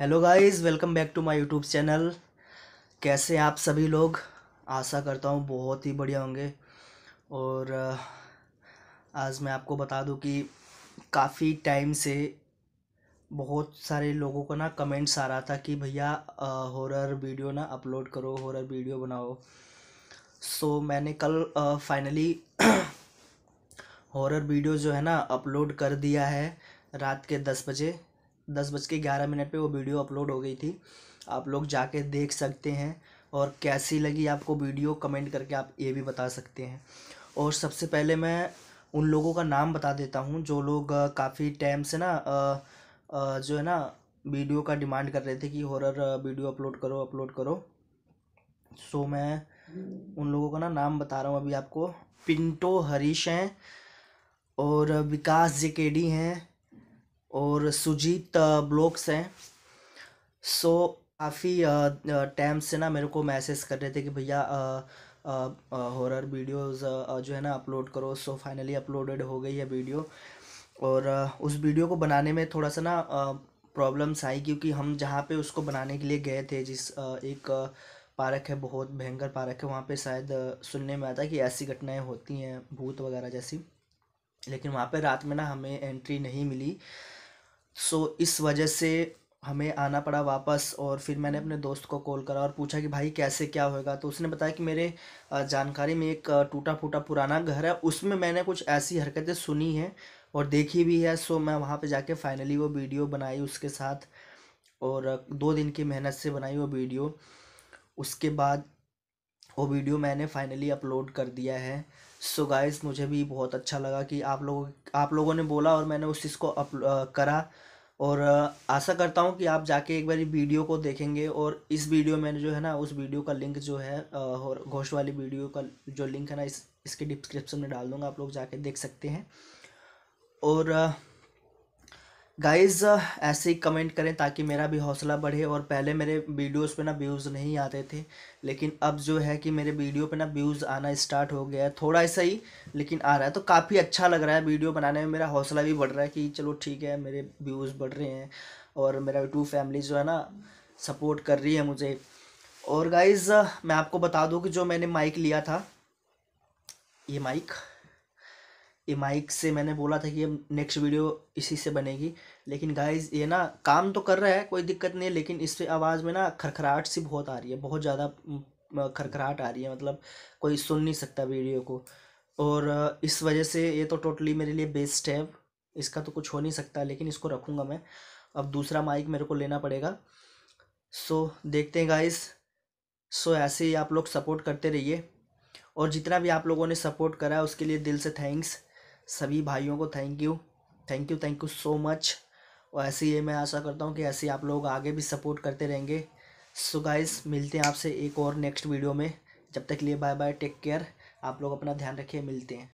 hello guys welcome back to my YouTube channel कैसे आप सभी लोग आशा करता हूँ बहुत ही बढ़िया होंगे और आज मैं आपको बता दूँ कि काफ़ी टाइम से बहुत सारे लोगों को ना कमेंट्स आ रहा था कि भैया हॉरर वीडियो ना अपलोड करो हॉरर वीडियो बनाओ सो so, मैंने कल फाइनली हॉरर वीडियो जो है ना अपलोड कर दिया है रात के दस बजे दस बज के ग्यारह मिनट पर वो वीडियो अपलोड हो गई थी आप लोग जाके देख सकते हैं और कैसी लगी आपको वीडियो कमेंट करके आप ये भी बता सकते हैं और सबसे पहले मैं उन लोगों का नाम बता देता हूँ जो लोग काफ़ी टाइम से ना जो है ना वीडियो का डिमांड कर रहे थे कि हॉरर वीडियो अपलोड करो अपलोड करो सो मैं उन लोगों का ना नाम बता रहा हूँ अभी आपको पिंटो हरीश हैं और विकास जेकेडी हैं और सुजीत ब्लॉक्स हैं सो काफ़ी टाइम से ना मेरे को मैसेज कर रहे थे कि भैया हॉरर वीडियोस जो है ना अपलोड करो सो फाइनली अपलोडेड हो गई है वीडियो और उस वीडियो को बनाने में थोड़ा सा ना प्रॉब्लम्स आई क्योंकि हम जहाँ पे उसको बनाने के लिए गए थे जिस एक पार्क है बहुत भयंकर पार्क है वहाँ पे शायद सुनने में आता है कि ऐसी घटनाएं होती हैं भूत वगैरह जैसी लेकिन वहाँ पे रात में ना हमें एंट्री नहीं मिली सो इस वजह से हमें आना पड़ा वापस और फिर मैंने अपने दोस्त को कॉल करा और पूछा कि भाई कैसे क्या होएगा तो उसने बताया कि मेरे जानकारी में एक टूटा फूटा पुराना घर है उसमें मैंने कुछ ऐसी हरकतें सुनी हैं और देखी भी है सो मैं वहाँ पे जाके फाइनली वो वीडियो बनाई उसके साथ और दो दिन की मेहनत से बनाई वो वीडियो उसके बाद वो वीडियो मैंने फाइनली अपलोड कर दिया है सो so गाइस मुझे भी बहुत अच्छा लगा कि आप लोग आप लोगों ने बोला और मैंने उस चीज़ को अप करा और आशा करता हूँ कि आप जाके एक बार वीडियो को देखेंगे और इस वीडियो में जो है ना उस वीडियो का लिंक जो है और घोष वाली वीडियो का जो लिंक है ना इस इसके डिस्क्रिप्शन में डाल दूँगा आप लोग जाके देख सकते हैं और गाइज़ ऐसे ही कमेंट करें ताकि मेरा भी हौसला बढ़े और पहले मेरे वीडियोस पे ना व्यूज़ नहीं आते थे लेकिन अब जो है कि मेरे वीडियो पे ना व्यूज़ आना स्टार्ट हो गया है थोड़ा ऐसा ही लेकिन आ रहा है तो काफ़ी अच्छा लग रहा है वीडियो बनाने में मेरा हौसला भी बढ़ रहा है कि चलो ठीक है मेरे व्यूज़ बढ़ रहे हैं और मेरा टू फैमिली जो है ना सपोर्ट कर रही है मुझे और गाइज़ मैं आपको बता दूँ कि जो मैंने माइक लिया था ये माइक ये माइक से मैंने बोला था कि ये नेक्स्ट वीडियो इसी से बनेगी लेकिन गाइज ये ना काम तो कर रहा है कोई दिक्कत नहीं है लेकिन इस आवाज़ में ना खरखराहट सी बहुत आ रही है बहुत ज़्यादा खरखराहट आ रही है मतलब कोई सुन नहीं सकता वीडियो को और इस वजह से ये तो टोटली मेरे लिए बेस्ट है इसका तो कुछ हो नहीं सकता लेकिन इसको रखूँगा मैं अब दूसरा माइक मेरे को लेना पड़ेगा सो देखते हैं गाइस सो ऐसे ही आप लोग सपोर्ट करते रहिए और जितना भी आप लोगों ने सपोर्ट करा उसके लिए दिल से थैंक्स सभी भाइयों को thank you thank you thank you so much और ऐसे ही मैं आशा करता हूँ कि ऐसे ही आप लोग आगे भी सपोर्ट करते रहेंगे सो गाइस मिलते हैं आपसे एक और नेक्स्ट वीडियो में जब तक लिए बाय बाय टेक केयर आप लोग अपना ध्यान रखिए मिलते हैं